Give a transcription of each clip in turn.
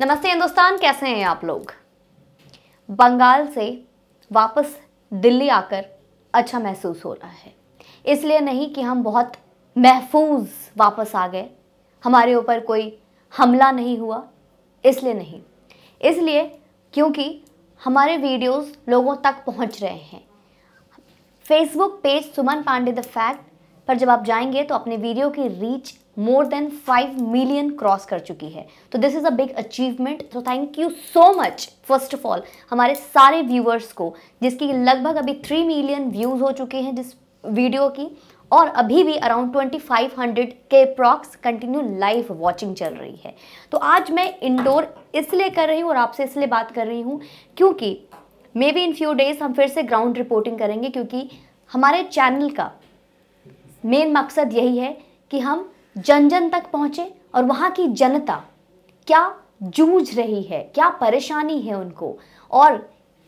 नमस्ते हिंदुस्तान कैसे हैं आप लोग बंगाल से वापस दिल्ली आकर अच्छा महसूस हो रहा है इसलिए नहीं कि हम बहुत महफूज वापस आ गए हमारे ऊपर कोई हमला नहीं हुआ इसलिए नहीं इसलिए क्योंकि हमारे वीडियोस लोगों तक पहुंच रहे हैं Facebook page Suman Pande the fact पर जब आप जाएंगे तो अपने वीडियो की reach more than five million cross कर चुकी है तो this is a big achievement तो thank you so much first of all हमारे सारे व्यूअर्स को जिसकी लगभग अभी थ्री मिलियन व्यूज़ हो चुके हैं जिस वीडियो की और अभी भी अराउंड 2500 के प्रॉक्स कंटिन्यू लाइव वॉचिंग चल रही है तो आज मैं इंडोर इसलिए कर रही हूँ और आपसे इसलिए बात कर रही हूँ क्योंकि maybe in few days हम फिर से ग्राउंड रिपोर्टिंग करेंगे क्योंकि हमारे चैनल का मेन मकसद यही है कि हम जन जन तक पहुँचे और वहाँ की जनता क्या जूझ रही है क्या परेशानी है उनको और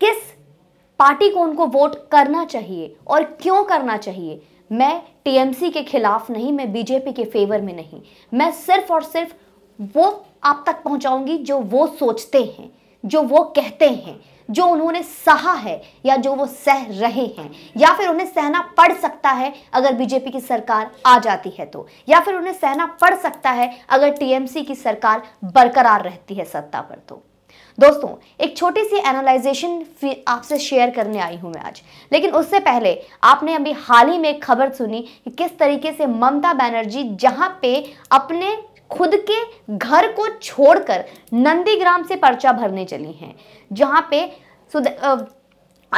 किस पार्टी को उनको वोट करना चाहिए और क्यों करना चाहिए मैं टीएमसी के खिलाफ नहीं मैं बीजेपी के फेवर में नहीं मैं सिर्फ और सिर्फ वो आप तक पहुंचाऊंगी जो वो सोचते हैं जो वो कहते हैं जो उन्होंने सहा है या जो वो सह रहे हैं या फिर उन्हें सहना पड़ सकता है अगर बीजेपी की सरकार आ जाती है तो या फिर उन्हें सहना पड़ सकता है अगर टीएमसी की सरकार बरकरार रहती है सत्ता पर तो दोस्तों एक छोटी सी एनालाइजेशन आपसे शेयर करने आई हूं मैं आज लेकिन उससे पहले आपने अभी हाल ही में खबर सुनी कि किस तरीके से ममता बनर्जी जहां पे अपने खुद के घर को छोड़कर नंदीग्राम से पर्चा भरने चली हैं जहाँ पे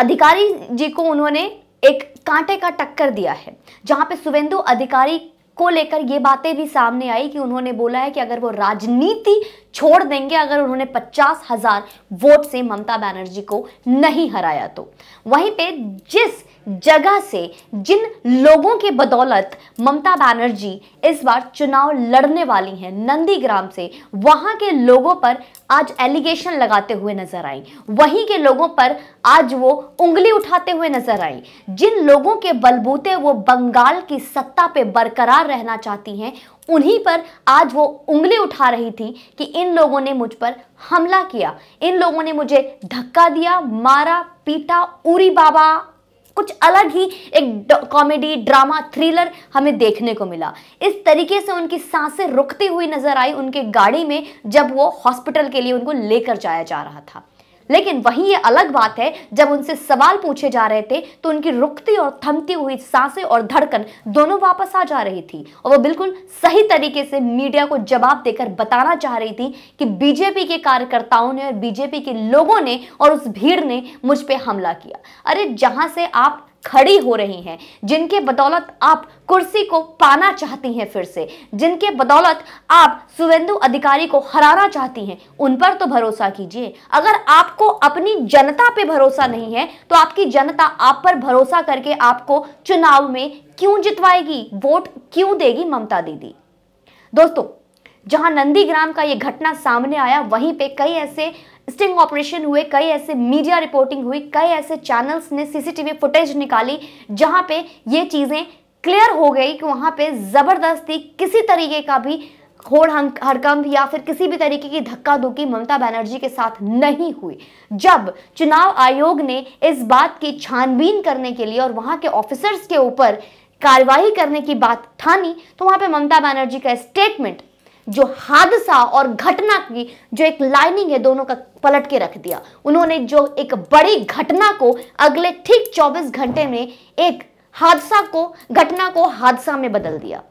अधिकारी जी को उन्होंने एक कांटे का टक्कर दिया है जहाँ पे सुवेंदु अधिकारी को लेकर ये बातें भी सामने आई कि उन्होंने बोला है कि अगर वो राजनीति छोड़ देंगे अगर उन्होंने पचास हजार वोट से ममता बनर्जी को नहीं हराया तो वहीं पे जिस जगह से जिन लोगों के बदौलत ममता बनर्जी इस बार चुनाव लड़ने वाली हैं नंदीग्राम से वहां के लोगों पर आज एलिगेशन लगाते हुए नजर आई वहीं के लोगों पर आज वो उंगली उठाते हुए नजर आई जिन लोगों के बलबूते वो बंगाल की सत्ता पे बरकरार रहना चाहती हैं उन्हीं पर आज वो उंगली उठा रही थी कि इन लोगों ने मुझ पर हमला किया इन लोगों ने मुझे धक्का दिया मारा पीटा उरी बाबा कुछ अलग ही एक कॉमेडी ड्रामा थ्रिलर हमें देखने को मिला इस तरीके से उनकी सांसें रुकती हुई नजर आई उनके गाड़ी में जब वो हॉस्पिटल के लिए उनको लेकर जाया जा रहा था लेकिन वहीं ये अलग बात है जब उनसे सवाल पूछे जा रहे थे तो उनकी रुकती और थमती हुई सांसें और धड़कन दोनों वापस आ जा रही थी और वो बिल्कुल सही तरीके से मीडिया को जवाब देकर बताना चाह रही थी कि बीजेपी के कार्यकर्ताओं ने और बीजेपी के लोगों ने और उस भीड़ ने मुझ पर हमला किया अरे जहां से आप खड़ी हो रही हैं जिनके बदौलत आप कुर्सी को पाना चाहती हैं फिर से जिनके बदौलत आप सुवेंदु अधिकारी को हराना चाहती हैं उन पर तो भरोसा कीजिए अगर आपको अपनी जनता पे भरोसा नहीं है तो आपकी जनता आप पर भरोसा करके आपको चुनाव में क्यों जितवाएगी वोट क्यों देगी ममता दीदी दोस्तों जहां नंदीग्राम का यह घटना सामने आया वहीं पे कई ऐसे स्टिंग ऑपरेशन हुए कई ऐसे मीडिया रिपोर्टिंग हुई कई ऐसे चैनल्स ने सीसीटीवी फुटेज निकाली जहां पे ये चीज़ें क्लियर हो गई कि वहां पे ज़बरदस्ती किसी तरीके का भी होड़ हड़कंप या फिर किसी भी तरीके की धक्का धुक्की ममता बनर्जी के साथ नहीं हुई जब चुनाव आयोग ने इस बात की छानबीन करने के लिए और वहाँ के ऑफिसर्स के ऊपर कार्रवाई करने की बात ठानी तो वहाँ पे ममता बनर्जी का स्टेटमेंट जो हादसा और घटना की जो एक लाइनिंग है दोनों का पलट के रख दिया उन्होंने जो एक बड़ी घटना को अगले ठीक 24 घंटे में एक हादसा को घटना को हादसा में बदल दिया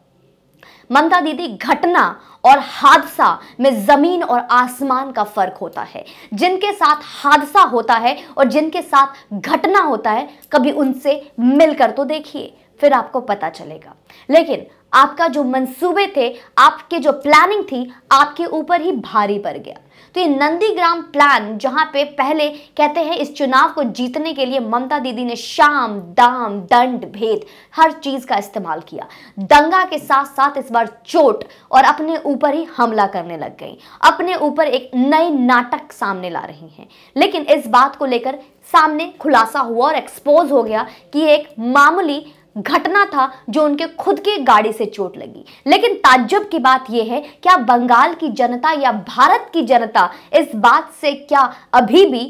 ममता दीदी घटना और हादसा में जमीन और आसमान का फर्क होता है जिनके साथ हादसा होता है और जिनके साथ घटना होता है कभी उनसे मिलकर तो देखिए फिर आपको पता चलेगा लेकिन आपका जो मंसूबे थे आपके जो प्लानिंग थी आपके ऊपर ही भारी पड़ गया तो ये नंदीग्राम प्लान जहां पे पहले कहते हैं इस चुनाव को जीतने के लिए ममता दीदी ने शाम दाम दंड भेद हर चीज का इस्तेमाल किया दंगा के साथ साथ इस बार चोट और अपने ऊपर ही हमला करने लग गई अपने ऊपर एक नए नाटक सामने ला रही हैं लेकिन इस बात को लेकर सामने खुलासा हुआ और एक्सपोज हो गया कि एक मामूली घटना था जो उनके खुद की गाड़ी से चोट लगी लेकिन ताज्जुब की बात यह है क्या बंगाल की जनता या भारत की जनता इस बात से क्या अभी भी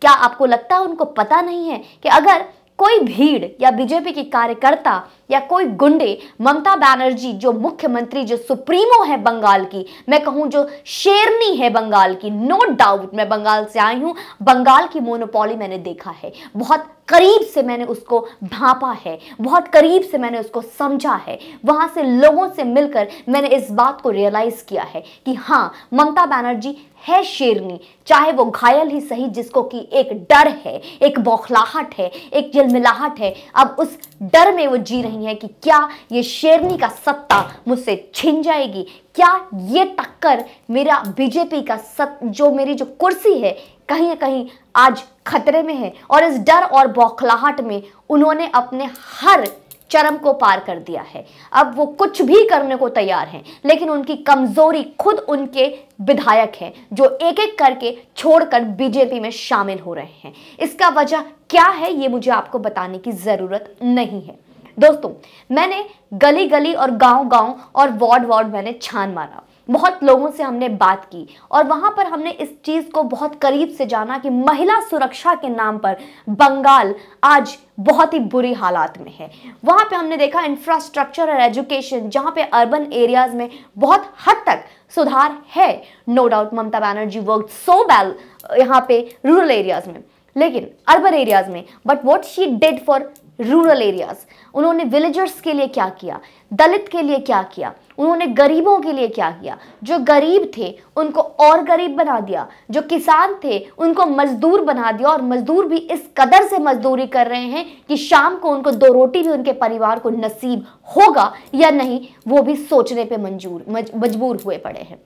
क्या आपको लगता है उनको पता नहीं है कि अगर कोई भीड़ या बीजेपी के कार्यकर्ता या कोई गुंडे ममता बनर्जी जो मुख्यमंत्री जो सुप्रीमो है बंगाल की मैं कहूं जो शेरनी है बंगाल की नो डाउट मैं बंगाल से आई हूं बंगाल की मोनोपोली मैंने देखा है बहुत करीब से मैंने उसको भापा है बहुत करीब से मैंने उसको समझा है वहां से लोगों से मिलकर मैंने इस बात को रियलाइज़ किया है कि हाँ ममता बनर्जी है शेरनी चाहे वो घायल ही सही जिसको कि एक डर है एक बौखलाहट है एक जलमिलाहट है अब उस डर में वो जी रही नहीं है कि क्या ये शेरनी का सत्ता मुझसे छिन जाएगी क्या ये टक्कर मेरा बीजेपी का सत जो मेरी जो कुर्सी है कहीं ना कहीं आज खतरे में है और इस डर और बौखलाहट में उन्होंने अपने हर चरम को पार कर दिया है अब वो कुछ भी करने को तैयार हैं लेकिन उनकी कमजोरी खुद उनके विधायक हैं जो एक एक करके छोड़कर बीजेपी में शामिल हो रहे हैं इसका वजह क्या है ये मुझे आपको बताने की ज़रूरत नहीं है दोस्तों मैंने गली गली और गांव गांव और वार्ड वार्ड मैंने छान मारा बहुत लोगों से हमने बात की और वहां पर हमने इस चीज़ को बहुत करीब से जाना कि महिला सुरक्षा के नाम पर बंगाल आज बहुत ही बुरी हालात में है वहां पे हमने देखा इंफ्रास्ट्रक्चर और एजुकेशन जहां पे अर्बन एरियाज में बहुत हद तक सुधार है no doubt Mamata Banerjee work so well यहाँ पे रूरल एरियाज में लेकिन अर्बन एरियाज में but what she did for rural areas उन्होंने विलेजर्स के लिए क्या किया दलित के लिए क्या किया उन्होंने गरीबों के लिए क्या किया जो गरीब थे उनको और गरीब बना दिया जो किसान थे उनको मजदूर बना दिया और मजदूर भी इस कदर से मजदूरी कर रहे हैं कि शाम को उनको दो रोटी भी उनके परिवार को नसीब होगा या नहीं वो भी सोचने पे मंजूर मजबूर हुए पड़े हैं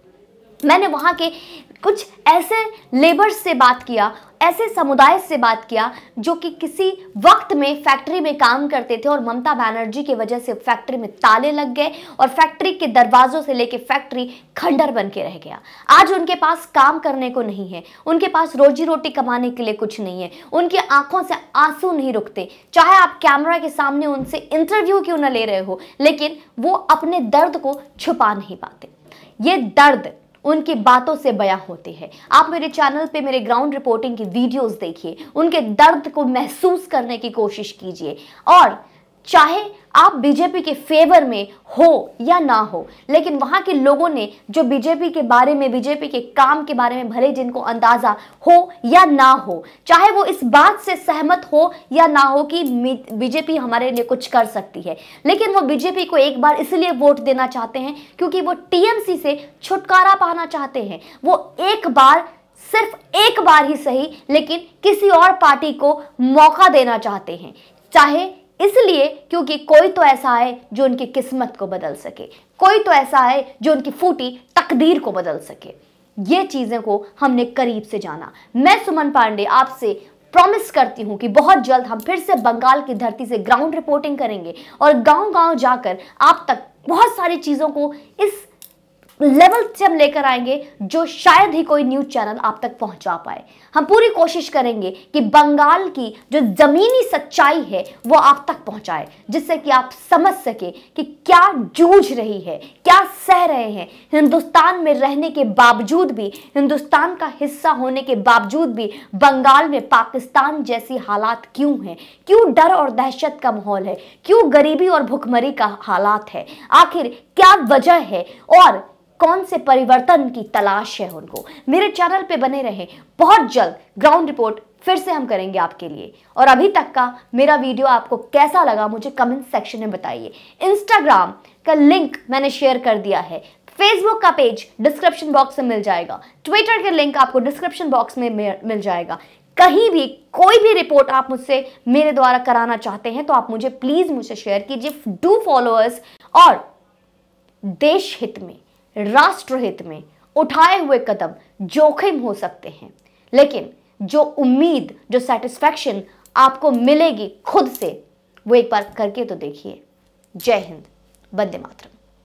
मैंने वहाँ के कुछ ऐसे लेबर्स से बात किया ऐसे समुदाय से बात किया जो कि किसी वक्त में फैक्ट्री में काम करते थे और ममता बनर्जी की वजह से फैक्ट्री में ताले लग गए और फैक्ट्री के दरवाजों से लेकर फैक्ट्री खंडर बन के रह गया आज उनके पास काम करने को नहीं है उनके पास रोजी रोटी कमाने के लिए कुछ नहीं है उनकी आंखों से आंसू नहीं रुकते चाहे आप कैमरा के सामने उनसे इंटरव्यू क्यों ना ले रहे हो लेकिन वो अपने दर्द को छुपा नहीं पाते ये दर्द उनकी बातों से बयां होते हैं आप मेरे चैनल पे मेरे ग्राउंड रिपोर्टिंग की वीडियोस देखिए उनके दर्द को महसूस करने की कोशिश कीजिए और चाहे आप बीजेपी के फेवर में हो या ना हो लेकिन वहाँ के लोगों ने जो बीजेपी के बारे में बीजेपी के काम के बारे में भले जिनको अंदाज़ा हो या ना हो चाहे वो इस बात से सहमत हो या ना हो कि बीजेपी हमारे लिए कुछ कर सकती है लेकिन वो बीजेपी को एक बार इसलिए वोट देना चाहते हैं क्योंकि वो टीएमसी से छुटकारा पाना चाहते हैं वो एक बार सिर्फ एक बार ही सही लेकिन किसी और पार्टी को मौका देना चाहते हैं चाहे इसलिए क्योंकि कोई तो ऐसा है जो उनकी किस्मत को बदल सके कोई तो ऐसा है जो उनकी फूटी तकदीर को बदल सके ये चीज़ों को हमने करीब से जाना मैं सुमन पांडे आपसे प्रॉमिस करती हूँ कि बहुत जल्द हम फिर से बंगाल की धरती से ग्राउंड रिपोर्टिंग करेंगे और गांव-गांव जाकर आप तक बहुत सारी चीज़ों को इस लेवल से हम लेकर आएंगे जो शायद ही कोई न्यूज चैनल आप तक पहुंचा पाए हम पूरी कोशिश करेंगे कि बंगाल की जो ज़मीनी सच्चाई है वो आप तक पहुंचाए जिससे कि आप समझ सके कि क्या जूझ रही है क्या सह रहे हैं हिंदुस्तान में रहने के बावजूद भी हिंदुस्तान का हिस्सा होने के बावजूद भी बंगाल में पाकिस्तान जैसी हालात क्यों हैं क्यों डर और दहशत का माहौल है क्यों गरीबी और भुखमरी का हालात है आखिर क्या वजह है और कौन से परिवर्तन की तलाश है उनको मेरे चैनल पे बने रहे बहुत जल्द ग्राउंड रिपोर्ट फिर से हम करेंगे आपके लिए और अभी तक का मेरा वीडियो आपको कैसा लगा मुझे कमेंट सेक्शन में बताइए इंस्टाग्राम का लिंक मैंने शेयर कर दिया है फेसबुक का पेज डिस्क्रिप्शन बॉक्स में मिल जाएगा ट्विटर के लिंक आपको डिस्क्रिप्शन बॉक्स में मिल जाएगा कहीं भी कोई भी रिपोर्ट आप मुझसे मेरे द्वारा कराना चाहते हैं तो आप मुझे प्लीज़ मुझे शेयर कीजिए डू फॉलोअर्स और देश हित में राष्ट्रहित में उठाए हुए कदम जोखिम हो सकते हैं लेकिन जो उम्मीद जो सेटिस्फैक्शन आपको मिलेगी खुद से वो एक बार करके तो देखिए जय हिंद वंदे मातरम